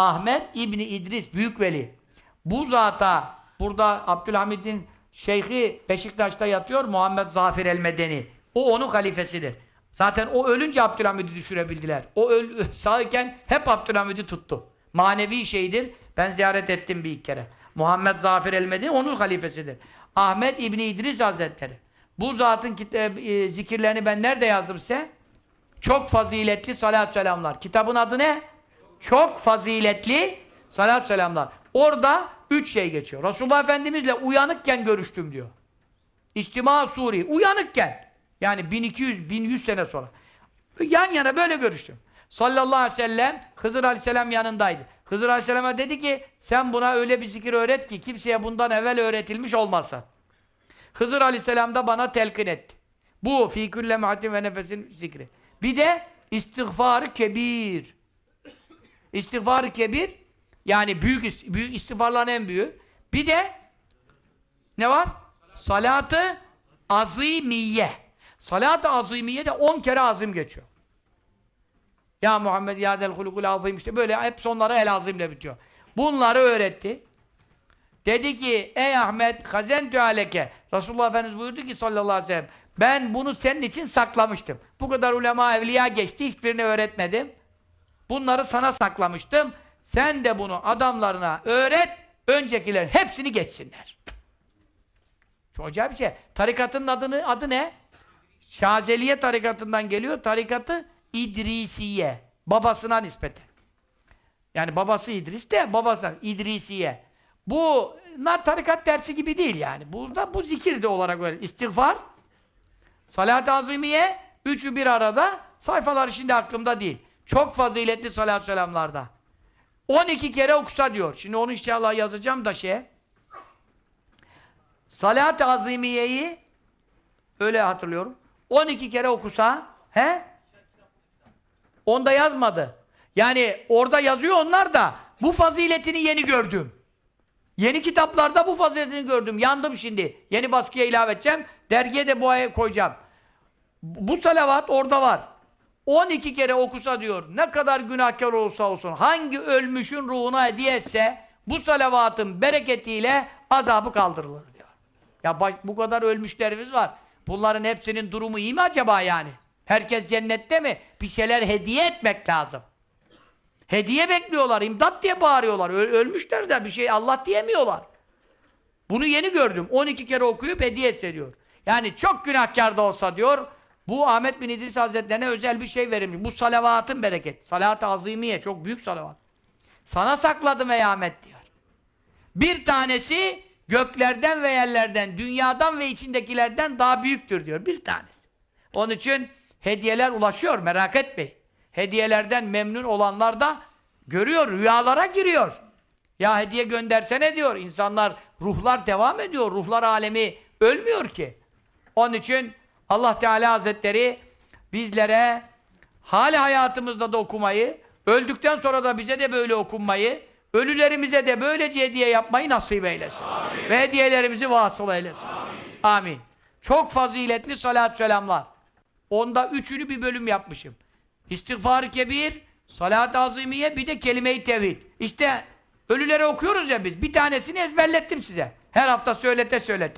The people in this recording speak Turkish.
Ahmet İbni İdris Büyük Veli. Bu zata burada Abdülhamid'in şeyhi Beşiktaş'ta yatıyor Muhammed Zafir el-Medeni. O onun halifesidir. Zaten o ölünce Abdülhamid'i düşürebildiler. O öl sağken hep Abdülhamid'i tuttu. Manevi şeydir. Ben ziyaret ettim bir kere. Muhammed Zafir el-Medeni onun halifesidir. Ahmet İbni İdris Hazretleri. Bu zatın e, zikirlerini ben nerede yazdım size? Çok faziletli salat selamlar. Kitabın adı ne? çok faziletli salat selamlar. Orada üç şey geçiyor. Resulullah Efendimizle uyanıkken görüştüm diyor. İçtima Suri. Uyanıkken. Yani 1200-1100 sene sonra. Yan yana böyle görüştüm. Sallallahu aleyhi ve sellem Hızır aleyhisselam yanındaydı. Hızır aleyhisselama dedi ki sen buna öyle bir zikir öğret ki kimseye bundan evvel öğretilmiş olmasa. Hızır aleyhisselam da bana telkin etti. Bu fi külle ve nefesin zikri. Bir de istiğfarı kebir istiğfar-ı kebir yani büyük, büyük istiğfarların en büyüğü. Bir de ne var? Salatı azimiye. Salatı azimiye de on kere azim geçiyor. Ya Muhammed ya del hulukul azim işte böyle hep sonlara el azimle bitiyor. Bunları öğretti. Dedi ki ey Ahmet hazentü aleke. Resulullah Efendimiz buyurdu ki sallallahu aleyhi ve sellem ben bunu senin için saklamıştım. Bu kadar ulema evliya geçti hiçbirini öğretmedim. Bunları sana saklamıştım. Sen de bunu adamlarına öğret. Öncekiler hepsini geçsinler. Çok bir şey. Tarikatın adını, adı ne? Şazeliye tarikatından geliyor. Tarikatı İdrisiye. Babasına nispeten. Yani babası İdris de babasına İdrisiye. Bunlar tarikat dersi gibi değil yani. Burada bu zikir de olarak öyle. İstiğfar, salat-ı azimiye, üçü bir arada sayfalar şimdi aklımda değil. Çok faziletli salatü selamlarda. 12 kere okusa diyor. Şimdi onu inşallah yazacağım da şey. Salat-ı Azimiye'yi öyle hatırlıyorum. 12 kere okusa he? Onda yazmadı. Yani orada yazıyor onlar da bu faziletini yeni gördüm. Yeni kitaplarda bu faziletini gördüm. Yandım şimdi. Yeni baskıya ilave edeceğim. Dergiye de bu aya koyacağım. Bu salavat orada var. 12 kere okusa diyor, ne kadar günahkar olsa olsun, hangi ölmüşün ruhuna hediye etse, bu salavatın bereketiyle azabı kaldırılır diyor. Ya baş, bu kadar ölmüşlerimiz var. Bunların hepsinin durumu iyi mi acaba yani? Herkes cennette mi? Bir şeyler hediye etmek lazım. Hediye bekliyorlar, imdat diye bağırıyorlar. Öl ölmüşler de bir şey Allah diyemiyorlar. Bunu yeni gördüm. 12 kere okuyup hediye etse diyor. Yani çok günahkar da olsa diyor, bu Ahmet bin İdris Hazretlerine özel bir şey verilmiş. Bu salavatın bereketi. Salat-ı azimiye çok büyük salavat. Sana sakladım ey Ahmet diyor. Bir tanesi göklerden ve yerlerden, dünyadan ve içindekilerden daha büyüktür diyor. Bir tanesi. Onun için hediyeler ulaşıyor merak etmeyin. Hediyelerden memnun olanlar da görüyor, rüyalara giriyor. Ya hediye göndersene diyor. İnsanlar, ruhlar devam ediyor. Ruhlar alemi ölmüyor ki. Onun için Allah Teala Hazretleri bizlere hali hayatımızda da okumayı, öldükten sonra da bize de böyle okunmayı, ölülerimize de böylece hediye yapmayı nasip eylesin. Amin. Ve hediyelerimizi vasıl eylesin. Amin. Amin. Çok faziletli salat selamlar. Onda üçünü bir bölüm yapmışım. İstiğfar-ı kebir, salat-ı azimiye, bir de kelime-i tevhid. İşte ölülere okuyoruz ya biz. Bir tanesini ezberlettim size. Her hafta söylete söylete.